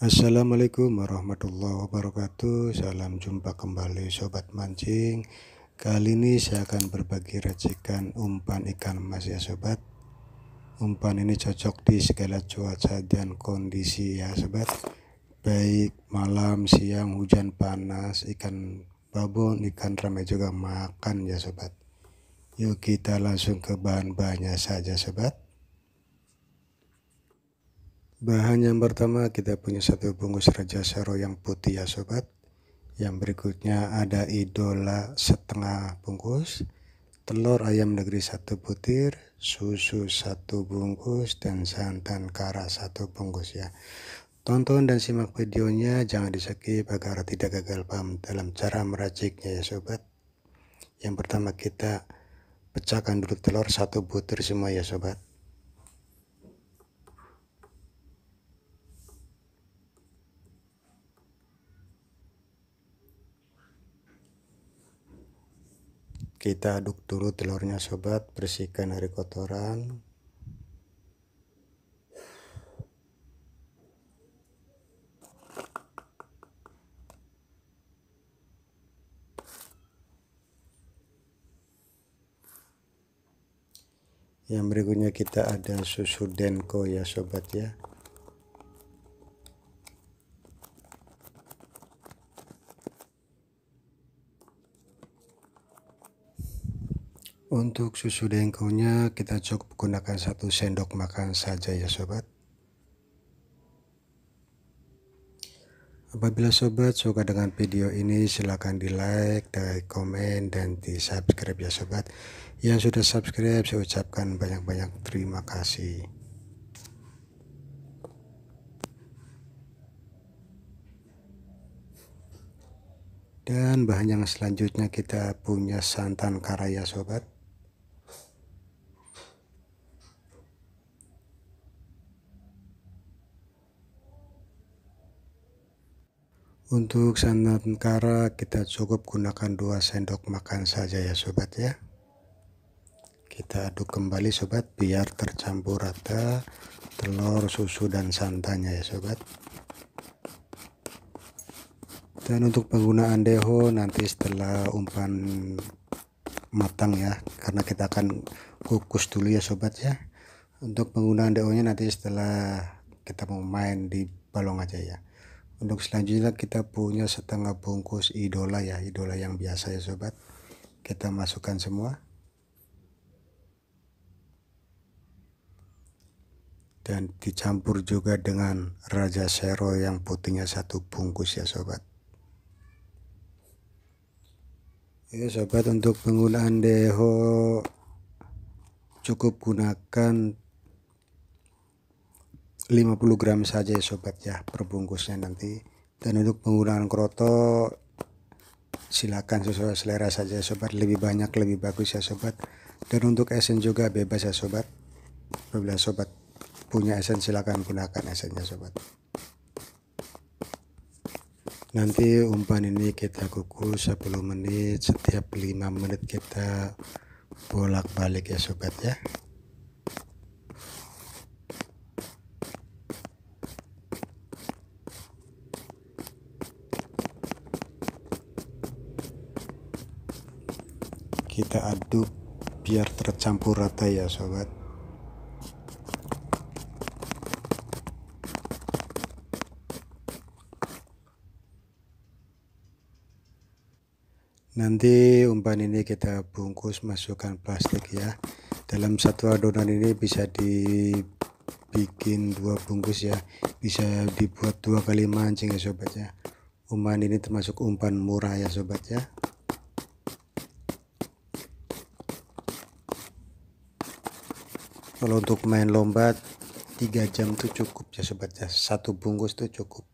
Assalamualaikum warahmatullahi wabarakatuh Salam jumpa kembali Sobat Mancing Kali ini saya akan berbagi racikan umpan ikan emas ya Sobat Umpan ini cocok di segala cuaca dan kondisi ya Sobat Baik malam, siang, hujan, panas, ikan babon, ikan ramai juga makan ya Sobat Yuk kita langsung ke bahan-bahannya saja Sobat Bahan yang pertama kita punya satu bungkus Raja Sero yang putih ya sobat. Yang berikutnya ada idola setengah bungkus, telur ayam negeri satu butir, susu satu bungkus, dan santan kara satu bungkus ya. Tonton dan simak videonya, jangan di agar tidak gagal paham dalam cara meraciknya ya sobat. Yang pertama kita pecahkan dulu telur satu butir semua ya sobat. kita aduk dulu telurnya sobat bersihkan dari kotoran yang berikutnya kita ada susu denko ya sobat ya Untuk susu dengkonya kita cukup gunakan satu sendok makan saja ya sobat. Apabila sobat suka dengan video ini silahkan di like, di komen, dan di subscribe ya sobat. Yang sudah subscribe saya ucapkan banyak-banyak terima kasih. Dan bahan yang selanjutnya kita punya santan karaya sobat. Untuk santan kara kita cukup gunakan dua sendok makan saja ya sobat ya. Kita aduk kembali sobat biar tercampur rata telur, susu dan santannya ya sobat. Dan untuk penggunaan deho nanti setelah umpan matang ya karena kita akan kukus dulu ya sobat ya. Untuk penggunaan deho nya nanti setelah kita mau main di balong aja ya untuk selanjutnya kita punya setengah bungkus idola ya idola yang biasa ya sobat kita masukkan semua dan dicampur juga dengan raja sero yang putihnya satu bungkus ya sobat ya sobat untuk penggunaan deho cukup gunakan 50 gram saja ya sobat ya perbungkusnya nanti dan untuk penggunaan kroto silakan sesuai selera saja ya sobat lebih banyak lebih bagus ya sobat dan untuk esen juga bebas ya sobat apabila sobat punya esen silakan gunakan esennya sobat nanti umpan ini kita kukus 10 menit setiap 5 menit kita bolak-balik ya sobat ya kita aduk biar tercampur rata ya sobat nanti umpan ini kita bungkus masukkan plastik ya dalam satu adonan ini bisa dibikin dua bungkus ya bisa dibuat dua kali mancing ya sobat ya umpan ini termasuk umpan murah ya sobat ya kalau untuk main lomba 3 jam itu cukup ya sobat ya satu bungkus itu cukup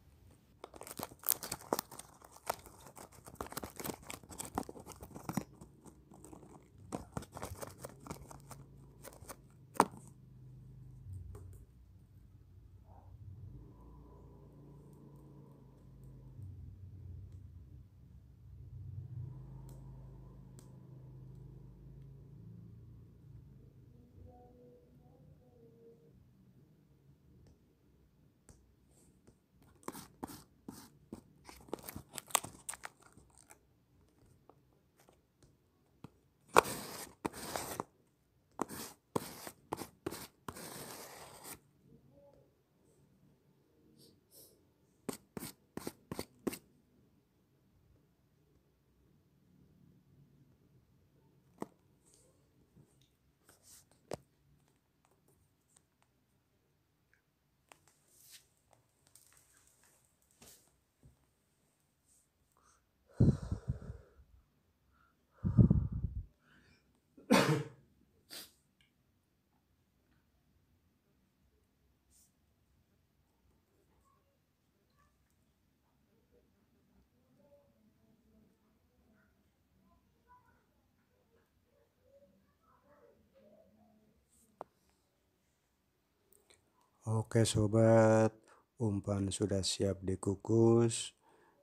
Oke sobat, umpan sudah siap dikukus.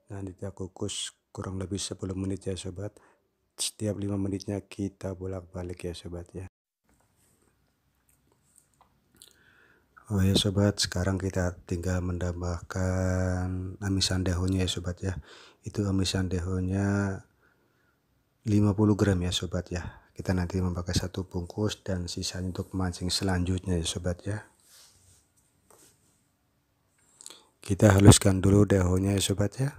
Nanti kita kukus kurang lebih 10 menit ya sobat. Setiap 5 menitnya kita bolak-balik ya sobat ya. Oh ya sobat, sekarang kita tinggal menambahkan amisan dehonya ya sobat ya. Itu amisan lima 50 gram ya sobat ya. Kita nanti memakai satu bungkus dan sisanya untuk mancing selanjutnya ya sobat ya. kita haluskan dulu dehonya ya sobat ya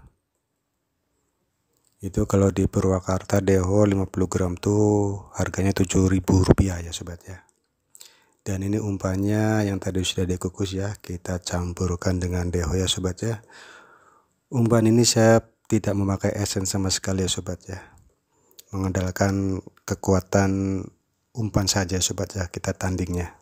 itu kalau di Purwakarta deho 50 gram tuh harganya 7000 rupiah ya sobat ya dan ini umpannya yang tadi sudah dikukus ya kita campurkan dengan deho ya sobat ya umpan ini saya tidak memakai esen sama sekali ya sobat ya mengandalkan kekuatan umpan saja sobat ya kita tandingnya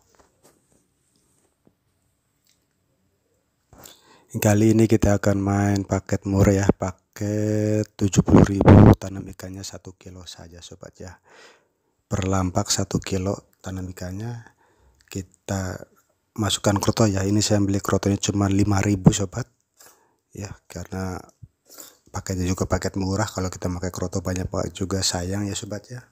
Kali ini kita akan main paket murah ya, paket 70.000 tanam ikannya 1 kilo saja sobat ya. Per lampak 1 kilo tanam ikannya kita masukkan kroto ya. Ini saya beli krotonya cuma 5.000 sobat. Ya, karena paketnya juga paket murah kalau kita pakai kroto banyak juga sayang ya sobat ya.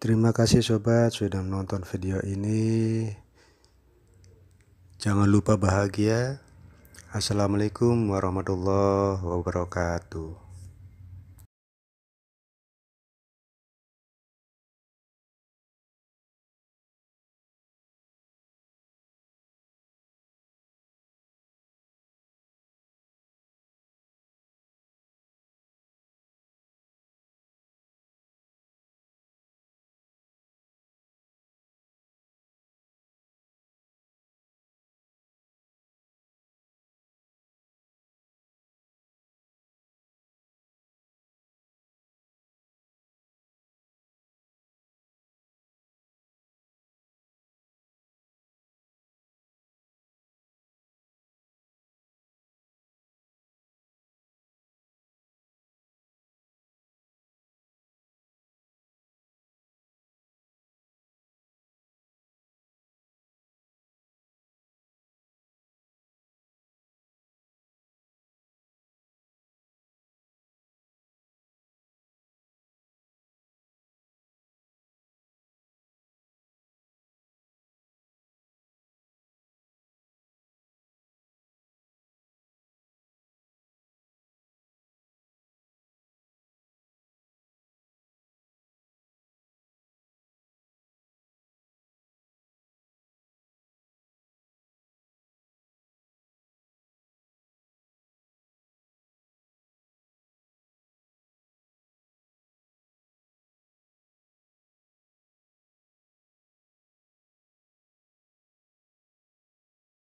Terima kasih sobat sudah menonton video ini. Jangan lupa bahagia. Assalamualaikum warahmatullahi wabarakatuh.